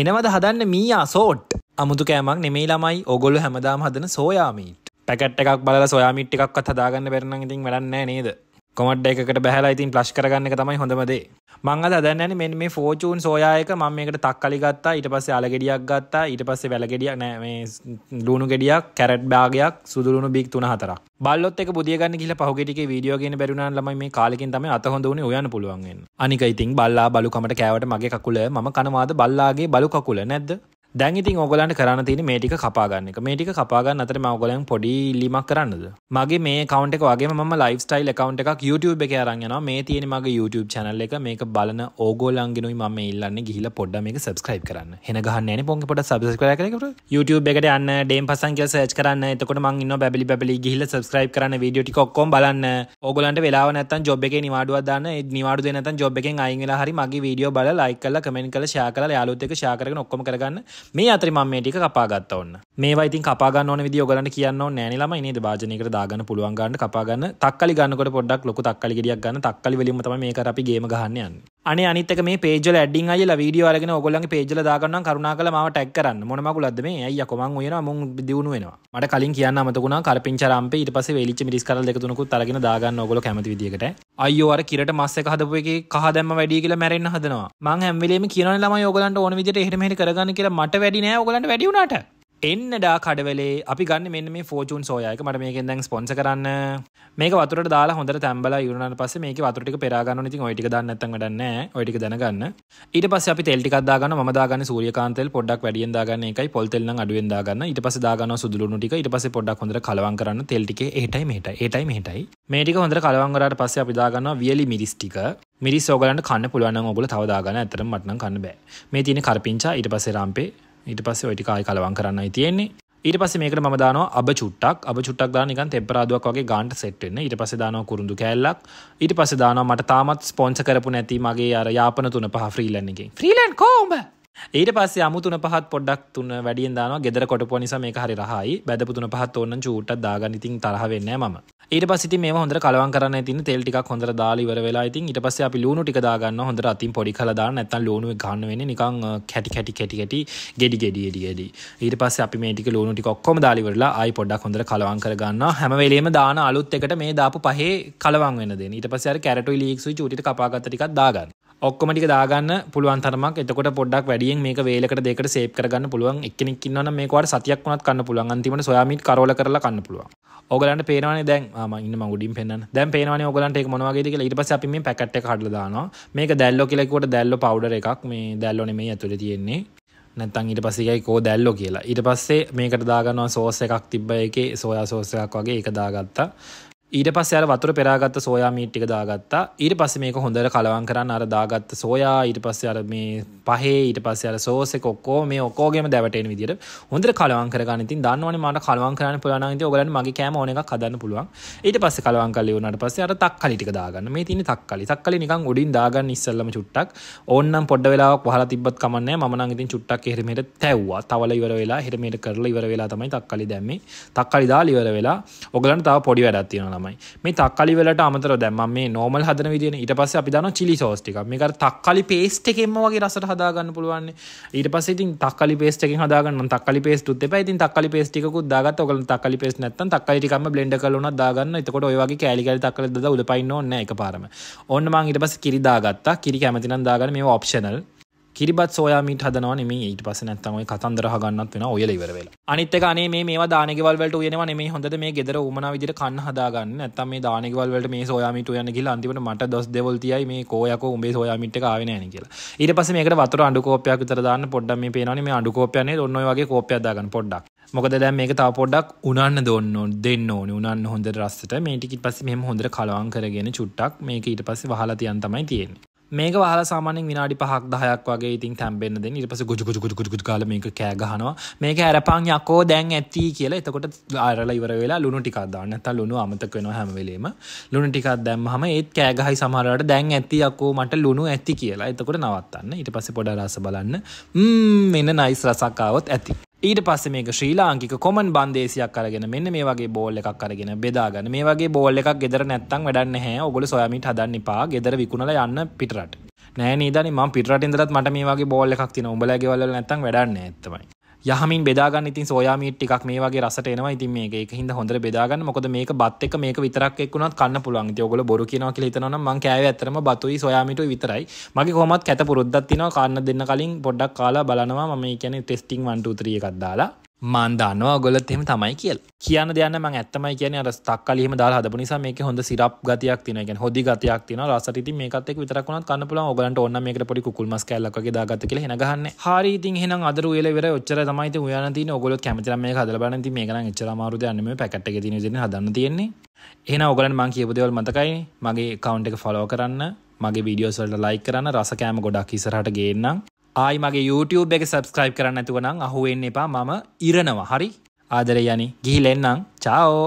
එනවද හදන්න මීයා සෝට් අමුතු කෑමක් නෙමේ ළමයි ඔගොලු හැමදාම් හදන සෝයාමීට පැකට් එකක් බල සොයාමිට් එකක් හදාගන්න බැරන ඉතින් වැඩන්න නේද කොමට් එකකට බැහලා ඉතින් ප්ලශ් කරගන්න එක තමයි හොඳමදේ මංග දන්න මෙ මේ ෆෝචූන් සෝයායක ම මේකට තක්කලි ගත්තා ඊට පස්සේ අලගෙඩියක් ගත්තා ඊට පස්සේ වැලගෙඩියක් නෑ මේ ලුණු ගෙඩියක් කැරට් බාගයක් සුදුරුණු බික් තුන හතර බල්ලොත් එක බුදියගන්න කියල පහුගෙටික වීඩියෝගෙන බැරුණන් ලම මේ කාලකින් තම අතහොඳ වන ඔයන පුළුවන්ගෙන් අනික ඉතින් බල්ලා බලුකමට කෑවට මගේ කකුල ම කනවාද බල්ලාගේ බලු කකුල නැද්ද දැන් ඉතින් ඔගලන්ට කරන්න තියෙන මේ ටික කපා ගන්න එක මේ ටික කපා ගන්න අතර මම ඔයගලයන් පොඩි ඉල්ලීමක් කරන්නද මගේ මේ account එක වගේම මම lifestyle account එකක් YouTube එකේ අරන් යනවා මේ තියෙන මගේ YouTube channel එක මේක බලන ඕගොල්ලන්ගෙනුයි මම ඉල්ලන්නේ ගිහිල්ලා පොඩ්ඩක් මේක subscribe කරන්න හෙන ගහන්න නැනේ පොන්ගේ පොඩ්ඩක් subscribe කරලා YouTube එකට යන්න ඩේම් පසන් කියලා search කරන්න එතකොට මං ඉන්නවා බැබලි බැබලි ගිහිල්ලා subscribe කරන්න වීඩියෝ ටික ඔක්කොම බලන්න ඕගලන්ට වෙලාව නැත්තම් ජොබ් එකේ නිවාඩුවක් දාන්න ඒ නිවාඩු දෙන්න නැත්තම් ජොබ් එකෙන් අයින් වෙලා හරි මගේ වීඩියෝ බලලා ලයික් කරලා කමෙන්ට් කරලා ෂෙයා කරලා යාළුවොත් එක්ක ෂෙයා කරගෙන ඔක්කොම කරගන්න මේ අතරි මම මේ ටික කපා ගත්ත ඔන්න මේවා ඉතින් කපා ගන්න ඕන විදිය ඔයගලන්ට කියන්න ඕනේ නෑ නේ ළමයි නේද භාජනයකට දාගන්න පුළුවන් ගන්න කපා ගන්න තක්කලි ගන්නකොට පොඩ්ඩක් ලොකු තක්කලි ගෙඩියක් ගන්න තක්කලි වලින්ම තමයි මේක අපි ගේම ගහන්න යන්නේ අනේ අනිතක මේ පේජල ඇඩින් අයල වීඩියෝ අරගෙන ඔගොල්ලන්ගේ පේජල දාගන්න කරුණා කළා මාව ටැග් කරන්න මොන මගුලක්ද මේ අයියා කොමන් වෙනවා මුන් දියුණු වෙනවා මට කලින් කියන්න අමතක වුණා කරපිංචාරම්පේ ඊට පස්සේ වෙලිච්ච මිරිස් කරල් දෙක තුනකුත් අරගෙන දාගන්න ඔගොල්ලෝ කැමති විදියකට අයියෝ අර කිරට මස් එක හදපු එකේ කහ දැම්ම වැඩි කියලා මැරෙන්න හදනවා මං හැම වෙලෙම කියනවනේ ළමයි ඔයගලන්ට ඕන විදියට එහෙට මෙහෙට කරගන්න කියලා මට වැඩි නෑ ඔයගලන්ට වැඩි වුණාට එන්නඩා කඩවලේ අපි ගන්න මෙන්න මේ ෆෝචුන් සෝයක මට මේකෙන් දැන් ස්පොන්ස කරන්න මේක වතුර දාලා හොඳ තැම්බල යුරනට පස මේක වතුරටි පෙරාගන්න ඉති ඔයිටි දන්නත්තන් ටන්න ඔයිටි දැනගන්න ඊට පස තෙල්ටිකක්දාගන්න මදාගන්න සූරියකාන්තෙල් පොඩක් වැඩියෙන් දාගන්න එකයි පොල්තෙල්න අඩුවෙන් දාගන්න ඉට පස දාගන්න සුදුලුණු ටික ඉට පස පොඩක් හොඳ කලවන් කරන්න තෙල්ටික ඒටයි මේට ඒටයි මේටයි මේටික හොඳ කලවන්ගරට පස්ස අපි දාගන්න වියලි මිරිස්ටික මිරිස් සෝගලන්ට කන්න පුළුවන් ඔබල තවදාගන්න ඇතරම් මටන කන්න බෑ මේ තියෙන කරපිංචා ඉට පසේ රම්පේ ඊට පස්සේ ඔය ටික ආයි කලවම් කරන්නයි තියෙන්නේ ඊට පස්සේ මේකට මම දානවා අබ චුට්ටක් අබ චුට්ටක් දාලා නිකන් තෙම්පරාදුවක් වගේ ගානට සෙට් වෙන්න ඊට පස්සේ දානවා කුරුඳු කෑල්ලක් ඊට පස්සේ දානවා මට තාමත් ස්පොන්සර් කරපු නැති මගේ අර යාපන තුන පහ ෆ්‍රීලෑන් එකෙන් ෆ්‍රීලෑන් කොහොමද ඊට පස්ස අමුතුන පහත් පොඩක් තුන්න වැඩිය දාන ගෙදර කොට පොනිස මේ හරි රහයි බැදපුතුන පහත් ඔන්න චූට දාගන්න ඉතින් තරහවෙන්න ම ඊට පසි මේ හොඳ කලවන් කරන ති තෙල්ටික හොඳ දාලිවර වෙලා ඉතින් ඉට පස්ස අපි ලුණු ටික දාගන්න හොඳ අතින් පොඩි කලදා නැත ලුණු ගන්නවෙන නිකං කැටි කැටි කැටි කැටි ගෙඩි ගෙඩියඩියඩි ඊට පස්ස අපි මේටික ලුණුටි ඔක්කොම දාලිවරලා අයි පොඩක් හොඳ කලවන් කරගන්න හැමවලේම දාන අලුත් එකට මේ දාපු පහේ කලවන් වෙන ඊට පස කැරට ලීක්සු චුටි කපාගතටිකක් දාගන්න ඔක්කොමටික දාගන්න පුළුවන් තරමක් එතකොට පොඩ්ඩක් වැඩියෙන් මේක වේලකට දෙකට සේප් කරගන්න පුළුවන් එක්කෙනෙක් ඉන්නවනම් මේකවට සතියක් වුණත් කන්න පුළුවන් අන්තිමට සොයා මීට් කරෝල කරලා කන්න පුළුවන් ඔයගලන්ට පේනවනේ දැන් ආ මම ඉන්න මම උඩින් පෙන්නන්න දැන් පේනවනේ ඔයගලන්ට ඒක මොන වගේද කියලා ඊට පස්සේ අපි මේ පැකට් එක හඩලා දානවා මේක දැල්ලෝ කියලා කිව්වට දැල්ලෝ පවුඩර් එකක් මේ දැල්ලෝ නෙමෙයි ඇතුලේ තියෙන්නේ නැත්තං ඊට පස්සේයි කෝ දැල්ලො කියලා ඊට පස්සේ මේකට දාගන්නවා සෝස එකක් තිබ්බ එක සෝයා සෝසයක් වගේ එක දාගත්තා ඊට පස්සේ අර වතුර පෙරාගත්ත සෝයා මීට් ටික දාගත්තා. ඊට පස්සේ මේක හොඳට කලවම් කරන්න අර දාගත්ත සෝයා ඊට පස්සේ අර මේ පහේ ඊට පස්සේ අර සෝස් එක ඔක්කොම මේ ඔක්කොගේම දැවටෙන විදිහට හොඳට කලවම් කරගන්න. ඉතින් දන්නවනේ මට කලවම් කරන්න පුළුවන් නම් ඉතින් ඔයගලන්ට මගේ කෑම ඕන එකක් හදන්න පුළුවන්. ඊට පස්සේ කලවම් කරලා ඉවරනාට පස්සේ අර තක්කලි ටික දාගන්න. මේ තියෙන්නේ තක්කලි. තක්කලි නිකන් උඩින් දාගන්න ඉස්සෙල්ලම චුට්ටක්. ඕන්නම් පොඩ වෙලාවක් වහලා තිබ්බත් කමන්නේ නැහැ. මම නම් ඉතින් චුට්ටක් එහෙම මෙහෙට තැව්වා. තවල ඉවර වෙලා එහෙම මෙහෙට කරලා ඉවර වෙලා තමයි තක්කලි දැම්මේ. තක්කලි දාලා ඉවර වෙලා ඔයගලන්ට තව පොඩි වැඩක් තියෙනවා තමයි මේ තක්කලි වලට අමතර දැම්ම මේ නෝමල් හදන විදින ඊට පස්ස අපි දන චිලි සෝස්ටික මේක තක්කලි පේස්ට එකෙම වගේ රසට හදාගන්න පුළුවන් ඊට පස්ස ඉතින් තක්කලි පේස්ට එකෙන් හදාගන්න තක්කලි පේස්ටුත් එපා ඉතින් තක්කලි පේස්ටිකුත් දාගත්ත ඔගල තක්කලි පේස්ට් නැත්තම් තක්කලි ටිකක්ම බ්ලෙන්ඩර් කරලා උනත් දාගන්න එතකොට ඔය වගේ කෑලි කෑලි තක්කලි දාලා උලපයින්න ඕනේ නැහැ එකපාරම ඕන්න මං ඊට පස්සේ කිරි දාගත්තා කිරි කැමතිනම් දාගන්න මේවා ඔප්ෂනල් කිරිබත් සෝයාමීට හදනවා නෙම ඊට පස නැත්තම කතන්දර හගන්නත් වෙන ඔය ඉවර වෙලා අනිත්තක අනේ මේ දානගෙවල්ට යනවා නෙම හොඳ මේ ගෙදර උමන විදිර කන්න හදාගන්න නැත්තම මේ දානගෙවල්ට මේ සෝයාමිට යන කියලා අන්තිමට මට දොස් දෙවල්තියයි මේ කෝයක උඹේ සෝයාමිට කාවෙන න කියලා ඊට පස මේක වතුර අඩුකෝපයක් විතරදාන්න පොඩ්ඩ මේ පේනන මේ අඩුකෝපයන්නේ ඔන්නොගේ කෝපයදාගන්න පොඩ්ඩක් මොකද දැන් මේක තව පොඩ්ඩක් උනන්න දොන්න දෙන්න ඕනි උනන්න හොඳ රස්සට මේටිකිට පස්ස මෙම හොඳ කලවන් කරගෙන චුට්ටක් මේක ඊට පස්සේ වහලා තියන් තමයි තියෙන්නේ මේක වාල සාමානෙන් විනාඩි පහක් දහයක් වගේ ඉතින් තැම්බෙන්න්නද ඉට පස ගුජුගුජුගුජුගුජ කාල මේක කෑගහනවා මේක ඇරපාන් යකෝ දැන් ඇත්ති කියලා එතකොට ආරල ඉවර වෙලා ලුණු ටිකක්දාන්න ඇත ලුණු අමතක වෙන හැමවෙලීම ලුණු ටිකක් දැම් හම ඒත් කෑගහයි සමහරට දැන් ඇති අකෝ මට ලුණු ඇති කියලා එතකොට නවත්තන්න ඉට පස පොඩ රස බලන්න මෙන්න නයිස් රසක්කාවත් ඇති ඊට පස්ස මේක ශ්‍රී ලාංකික කොමන් බන්දේසියක් අරගෙන මෙන්න මේ වගේ බෝල් එකක් අරගෙන බෙදාගන්න මේ වගේ බෝල් එකක් ගෙදර නැත්තං වැඩන්න හැ ඔගොල සොයමිට හදන්න පා ගෙදර විකුණල යන්න පිටරට නෑ නිදනි ම පිටරට ඉදරත් මට මේ වගේ බෝල් එකක් තින උඹලගේ වල නැත්තං වැඩන්න ඇත්තමයි යහමින් බෙදාගන්න ඉතින් සෝයාමීට් ටිකක් මේ වගේ රසට එනවා ඉතින් මේක ඒක හින්දා හොඳට බෙදාගන්න මොකද මේක බත් එක මේක විතරක් එක්කුණත් කන්න පුළුවන් ඉතින් ඔයගොල්ලෝ බොරු කියනවා කියලා හිතනවා නම් මං කෑවේ ඇත්තටම බතුයි සෝයාමීටුයි විතරයි මගේ කොහොමත් කැත පුරුද්දක් තියෙනවා කන්න දෙන්න කලින් පොඩ්ඩක් කාලා බලනවා මම කියන්නේ ටෙස්ටිං 1 2 3 එකක් දාලා මාන්දාන්නවා ගොලත් එෙම තමයි කියල් කියන දයන්න ම ඇත්තමයි කියන අර තක්කලීම දා හදපු නිසා මේක හොඳ සිරප් ගතියක් තිනගෙන හොදි ගතියක් තින රසට මේකතෙක් විතරකුණ කන්නපුල ඔගලට ඔන්න මේක පොඩි කුල්මස් කැල්ලකගේ දාගත කියල හෙනගහන්න හරිති හෙන අදර වෙලවෙර ඔච්චර තමයි යන ති ඔගොල කැමතිර මේ හදලබන ති මේකන චරමාරු යන්නම පැකට ති ද හදන්න තියෙන්නේ එහෙන ඔගලන් මං කියපදවල් මතකයි මගේ කවන්් එක ෆලෝ කරන්න මගේ වීඩියෝස්වල්ට ලයි කරන්න රස කෑම ගොඩක් ඉසරහට ගේන්නම් ආයි මගේ YouTube එක සබස්ක්‍රයිබ් කරන්න ඇතුවනම් අහුවෙන්න එපා මම ඉරනවා හරි ආදර යනි ගිහිලෙන්න්නම් චාෝ